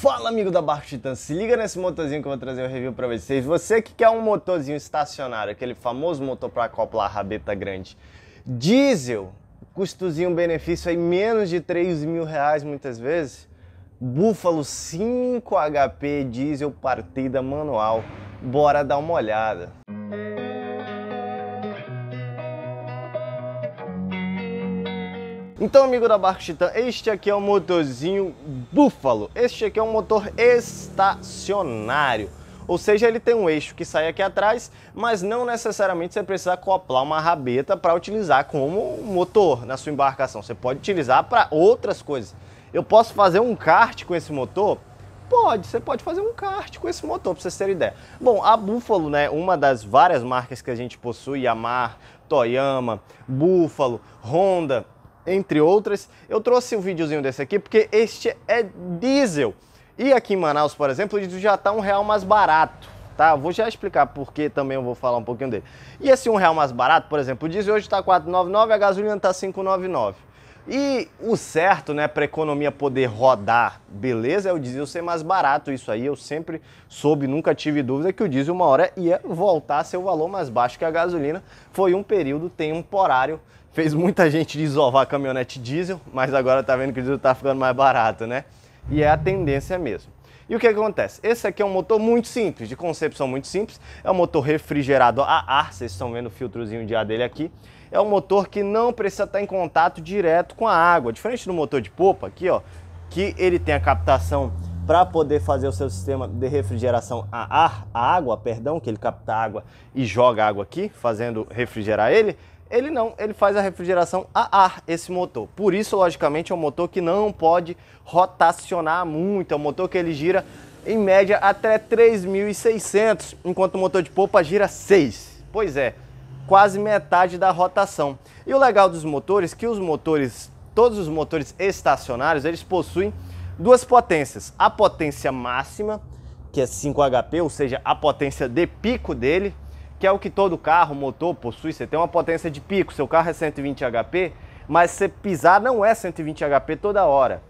Fala amigo da Barco Titã, se liga nesse motorzinho que eu vou trazer o um review para vocês. Você que quer um motorzinho estacionário, aquele famoso motor para acoplar a rabeta grande, diesel, custozinho benefício aí menos de 3 mil reais muitas vezes, Búfalo 5 HP diesel partida manual, bora dar uma olhada. Então, amigo da Barco Titan, este aqui é o motorzinho Búfalo. Este aqui é um motor estacionário. Ou seja, ele tem um eixo que sai aqui atrás, mas não necessariamente você precisa acoplar uma rabeta para utilizar como motor na sua embarcação. Você pode utilizar para outras coisas. Eu posso fazer um kart com esse motor? Pode, você pode fazer um kart com esse motor, para vocês terem ideia. Bom, a Buffalo, né, uma das várias marcas que a gente possui, Yamaha, Toyama, Buffalo, Honda, entre outras. Eu trouxe um videozinho desse aqui porque este é diesel. E aqui em Manaus, por exemplo, ele já está um real mais barato. Tá? Vou já explicar porque também eu vou falar um pouquinho dele. E esse um real mais barato, por exemplo, o diesel hoje está 4,99, a gasolina está 5,99. E o certo, né, para a economia poder rodar, beleza, é o diesel ser mais barato. Isso aí eu sempre soube, nunca tive dúvida que o diesel uma hora ia voltar a ser o valor mais baixo que a gasolina. Foi um período temporário Fez muita gente desovar caminhonete diesel, mas agora tá vendo que o diesel tá ficando mais barato, né? E é a tendência mesmo. E o que acontece? Esse aqui é um motor muito simples, de concepção muito simples. É um motor refrigerado a ar, vocês estão vendo o filtrozinho de ar dele aqui. É um motor que não precisa estar em contato direto com a água. Diferente do motor de popa aqui, ó, que ele tem a captação para poder fazer o seu sistema de refrigeração a ar, a água, perdão, que ele capta água e joga água aqui, fazendo refrigerar ele. Ele não, ele faz a refrigeração a ar, esse motor. Por isso, logicamente, é um motor que não pode rotacionar muito, é um motor que ele gira em média até 3.600, enquanto o motor de polpa gira 6. Pois é, quase metade da rotação. E o legal dos motores é que os motores, todos os motores estacionários, eles possuem duas potências. A potência máxima, que é 5 HP, ou seja, a potência de pico dele, que é o que todo carro, motor possui, você tem uma potência de pico, seu carro é 120 HP, mas você pisar não é 120 HP toda hora,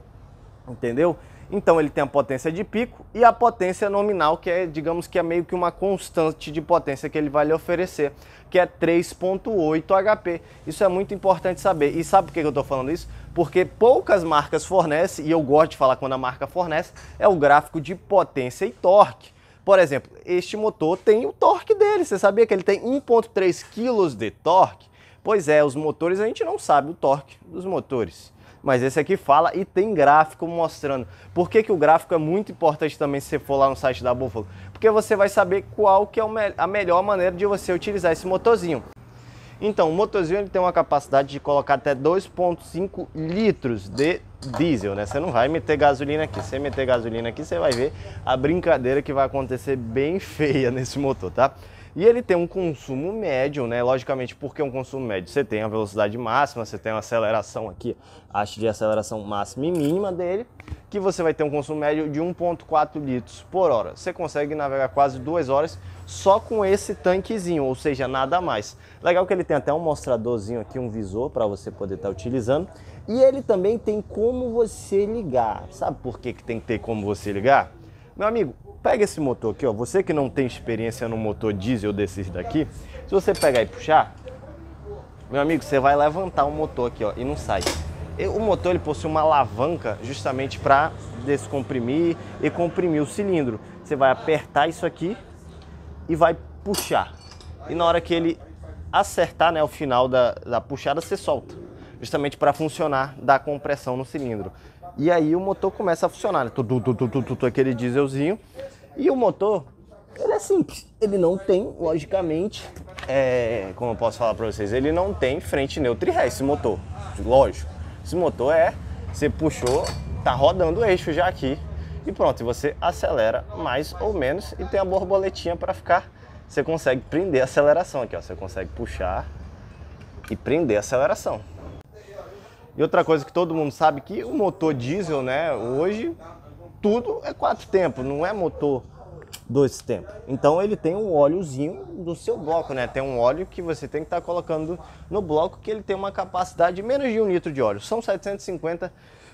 entendeu? Então ele tem a potência de pico e a potência nominal, que é, digamos que é meio que uma constante de potência que ele vai lhe oferecer, que é 3.8 HP. Isso é muito importante saber. E sabe por que eu estou falando isso? Porque poucas marcas fornecem, e eu gosto de falar quando a marca fornece, é o gráfico de potência e torque. Por exemplo, este motor tem o torque dele. Você sabia que ele tem 1.3 kg de torque? Pois é, os motores a gente não sabe o torque dos motores. Mas esse aqui fala e tem gráfico mostrando. Por que, que o gráfico é muito importante também se você for lá no site da Buffalo? Porque você vai saber qual que é a melhor maneira de você utilizar esse motorzinho. Então, o motorzinho ele tem uma capacidade de colocar até 2.5 litros de diesel, né? Você não vai meter gasolina aqui. Se você meter gasolina aqui, você vai ver a brincadeira que vai acontecer bem feia nesse motor, tá? E ele tem um consumo médio, né? Logicamente, porque um consumo médio? Você tem a velocidade máxima, você tem uma aceleração aqui, acho de aceleração máxima e mínima dele, que você vai ter um consumo médio de 1.4 litros por hora. Você consegue navegar quase duas horas só com esse tanquezinho, ou seja, nada mais. Legal que ele tem até um mostradorzinho aqui, um visor para você poder estar tá utilizando. E ele também tem como você ligar. Sabe por que, que tem que ter como você ligar? Meu amigo, pega esse motor aqui, ó. Você que não tem experiência no motor diesel desses daqui, se você pegar e puxar, meu amigo, você vai levantar o motor aqui, ó, e não sai. O motor ele possui uma alavanca justamente para descomprimir e comprimir o cilindro. Você vai apertar isso aqui e vai puxar. E na hora que ele acertar né, o final da, da puxada, você solta justamente para funcionar da compressão no cilindro. E aí o motor começa a funcionar, né? tu, aquele dieselzinho. E o motor, ele é simples, ele não tem, logicamente, é, como eu posso falar para vocês, ele não tem frente neutra e ré, esse motor, lógico. Esse motor é, você puxou, tá rodando o eixo já aqui, e pronto, você acelera mais ou menos e tem a borboletinha para ficar. Você consegue prender a aceleração aqui, ó. Você consegue puxar e prender a aceleração. E outra coisa que todo mundo sabe que o motor diesel, né, hoje tudo é quatro tempos, não é motor dois tempos. Então ele tem um óleozinho do seu bloco, né? Tem um óleo que você tem que estar tá colocando no bloco que ele tem uma capacidade de menos de um litro de óleo. São 750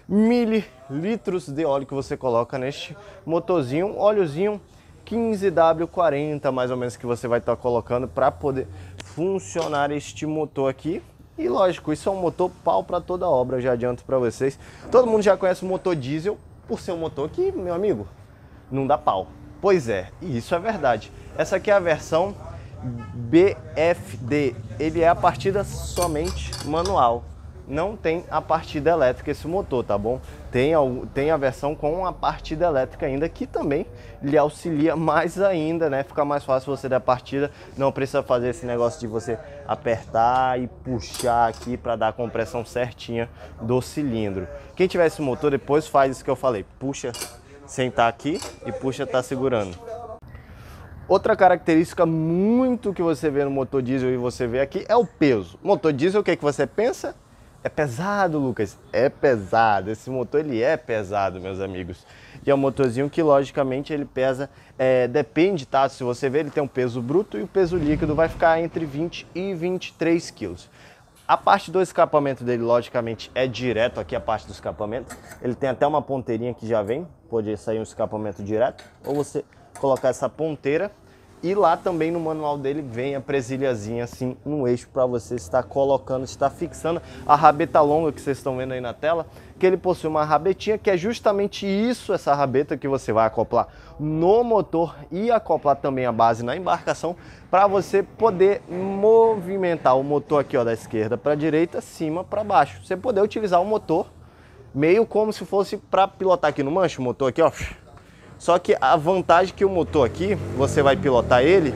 mililitros de óleo que você coloca neste motorzinho, óleozinho 15W40 mais ou menos que você vai estar tá colocando para poder funcionar este motor aqui. E lógico, isso é um motor pau para toda obra, já adianto para vocês. Todo mundo já conhece o motor diesel por ser um motor que, meu amigo, não dá pau. Pois é, e isso é verdade. Essa aqui é a versão BFD, ele é a partida somente manual não tem a partida elétrica esse motor, tá bom? Tem a, tem a versão com a partida elétrica ainda, que também lhe auxilia mais ainda, né? Fica mais fácil você dar partida, não precisa fazer esse negócio de você apertar e puxar aqui para dar a compressão certinha do cilindro. Quem tiver esse motor depois faz isso que eu falei, puxa sentar aqui e puxa tá segurando. Outra característica muito que você vê no motor diesel e você vê aqui é o peso. Motor diesel, o que, é que você pensa? É pesado, Lucas. É pesado. Esse motor ele é pesado, meus amigos. E é um motorzinho que logicamente ele pesa, é, depende, tá? Se você ver, ele tem um peso bruto e o peso líquido vai ficar entre 20 e 23 quilos. A parte do escapamento dele, logicamente, é direto aqui a parte do escapamento. Ele tem até uma ponteirinha que já vem, pode sair um escapamento direto. Ou você colocar essa ponteira e lá também no manual dele vem a presilhazinha assim no eixo para você estar colocando, estar fixando a rabeta longa que vocês estão vendo aí na tela, que ele possui uma rabetinha que é justamente isso, essa rabeta que você vai acoplar no motor e acoplar também a base na embarcação para você poder movimentar o motor aqui ó da esquerda para direita, cima para baixo. Você poder utilizar o motor meio como se fosse para pilotar aqui no manche, o motor aqui ó só que a vantagem que o motor aqui, você vai pilotar ele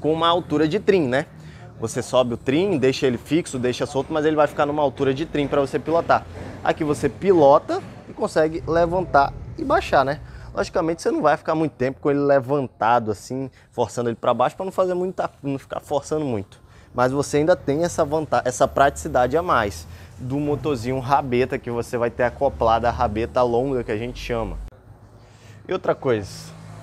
com uma altura de trim, né? Você sobe o trim, deixa ele fixo, deixa solto, mas ele vai ficar numa altura de trim para você pilotar. Aqui você pilota e consegue levantar e baixar, né? Logicamente você não vai ficar muito tempo com ele levantado assim, forçando ele para baixo para não fazer muita, não ficar forçando muito. Mas você ainda tem essa vantagem, essa praticidade a mais do motorzinho rabeta que você vai ter acoplada a rabeta longa que a gente chama. E outra coisa,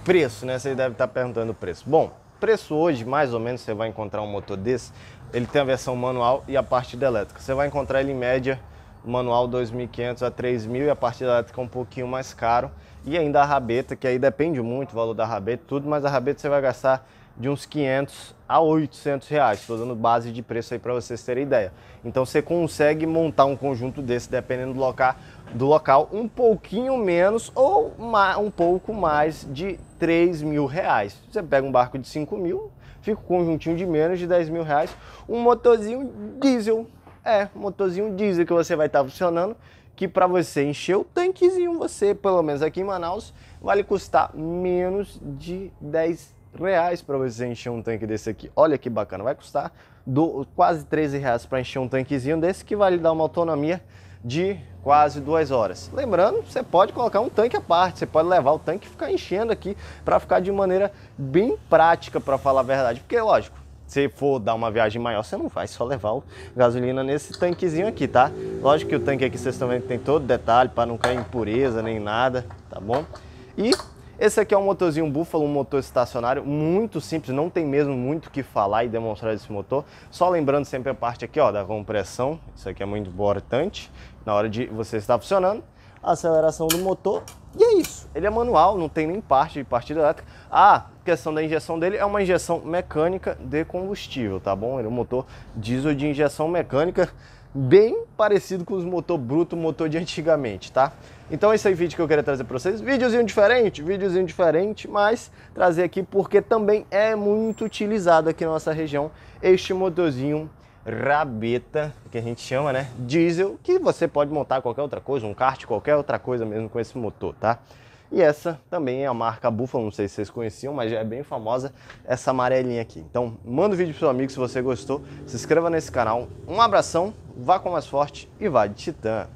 preço, né? Você deve estar tá perguntando o preço. Bom, preço hoje, mais ou menos, você vai encontrar um motor desse. Ele tem a versão manual e a parte da elétrica. Você vai encontrar ele em média manual 2.500 a 3.000 e a parte da elétrica um pouquinho mais caro. E ainda a rabeta, que aí depende muito o valor da rabeta, tudo, mas a rabeta você vai gastar de uns 500 a 800 reais. Estou dando base de preço aí para vocês terem ideia. Então você consegue montar um conjunto desse dependendo do local, do local um pouquinho menos ou um pouco mais de 3 mil reais. Você pega um barco de 5 mil, fica um conjuntinho de menos de 10 mil reais, um motorzinho diesel, é, um motorzinho diesel que você vai estar tá funcionando, que para você encher o tanquezinho, você, pelo menos aqui em Manaus, vale custar menos de 10 reais para você encher um tanque desse aqui. Olha que bacana, vai custar do, quase 13 reais para encher um tanquezinho desse que vai lhe dar uma autonomia de quase duas horas. Lembrando, você pode colocar um tanque à parte, você pode levar o tanque e ficar enchendo aqui para ficar de maneira bem prática, para falar a verdade, porque lógico, se for dar uma viagem maior, você não vai só levar o gasolina nesse tanquezinho aqui, tá? Lógico que o tanque aqui vocês estão que tem todo detalhe para não cair impureza nem nada, tá bom? E esse aqui é um motorzinho Buffalo, um motor estacionário, muito simples, não tem mesmo muito o que falar e demonstrar esse motor. Só lembrando sempre a parte aqui ó, da compressão, isso aqui é muito importante na hora de você estar funcionando. A aceleração do motor e é isso. Ele é manual, não tem nem parte de partida elétrica. questão da injeção dele é uma injeção mecânica de combustível, tá bom? Ele é um motor diesel de injeção mecânica bem parecido com os motor bruto, motor de antigamente, tá? Então esse é o vídeo que eu queria trazer para vocês, Vídeozinho diferente, vídeozinho diferente, mas trazer aqui porque também é muito utilizado aqui na nossa região este motorzinho rabeta, que a gente chama, né, diesel, que você pode montar qualquer outra coisa, um kart, qualquer outra coisa mesmo com esse motor, tá? E essa também é a marca Buffalo, não sei se vocês conheciam, mas já é bem famosa essa amarelinha aqui. Então manda o um vídeo pro seu amigo se você gostou, se inscreva nesse canal. Um abração, vá com mais forte e vá de Titã!